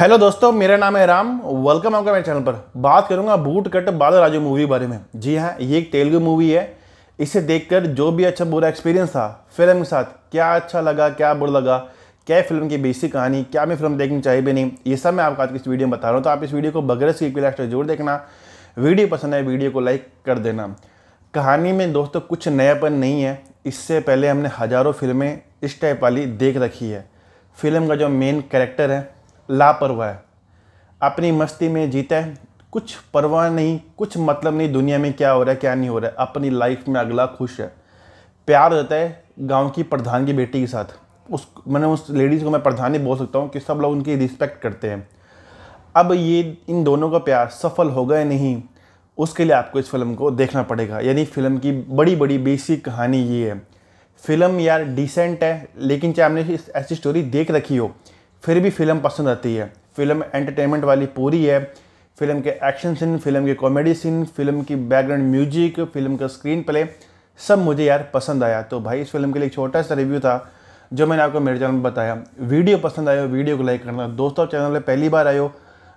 hello दोस्तों मेरा नाम है राम वेलकम आपका मेरे चैनल पर बात करूंगा बूट कट राजू मूवी के बारे में जी हाँ ये एक तेलुगु मूवी है इसे देखकर जो भी अच्छा बुरा एक्सपीरियंस था फिल्म के साथ क्या अच्छा लगा क्या बुरा लगा क्या फिल्म की बेसिक कहानी क्या मैं फिल्म देखनी चाहिए भी नहीं ये सब मैं आपको आज इस वीडियो में बता रहा हूँ तो आप इस वीडियो को बगैर स्किप लास्ट जरूर देखना वीडियो पसंद है वीडियो को लाइक कर देना कहानी में दोस्तों कुछ नयापन नहीं है इससे पहले हमने हज़ारों फिल्में इस टाइप वाली देख रखी है फिल्म का जो मेन कैरेक्टर है लापरवाह है अपनी मस्ती में जीते हैं कुछ परवाह नहीं कुछ मतलब नहीं दुनिया में क्या हो रहा है क्या नहीं हो रहा है अपनी लाइफ में अगला खुश है प्यार रहता है गांव की प्रधान की बेटी के साथ उस मैंने उस लेडीज़ को मैं प्रधान ही बोल सकता हूँ कि सब लोग उनकी रिस्पेक्ट करते हैं अब ये इन दोनों का प्यार सफल होगा या नहीं उसके लिए आपको इस फिल्म को देखना पड़ेगा यानी फिल्म की बड़ी बड़ी बेसिक कहानी ये है फिल्म यार डिसेंट है लेकिन चाहे हमने ऐसी स्टोरी देख रखी हो फिर भी फिल्म पसंद आती है फिल्म एंटरटेनमेंट वाली पूरी है फिल्म के एक्शन सीन फिल्म के कॉमेडी सीन फिल्म की बैकग्राउंड म्यूजिक फिल्म का स्क्रीन प्ले सब मुझे यार पसंद आया तो भाई इस फिल्म के लिए छोटा सा रिव्यू था जो मैंने आपको मेरे चैनल पर बताया वीडियो पसंद आया हो वीडियो को लाइक करना दोस्तों चैनल पर पहली बार आए हो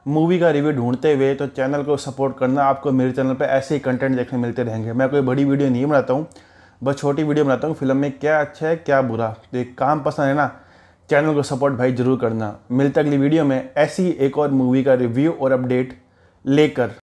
मूवी का रिव्यू ढूंढते हुए तो चैनल को सपोर्ट करना आपको मेरे चैनल पर ऐसे ही कंटेंट देखने मिलते रहेंगे मैं कोई बड़ी वीडियो नहीं बनाता हूँ बस छोटी वीडियो बनाता हूँ फिल्म में क्या अच्छा है क्या बुरा तो एक काम पसंद है ना चैनल को सपोर्ट भाई ज़रूर करना मिलता अगली वीडियो में ऐसी एक और मूवी का रिव्यू और अपडेट लेकर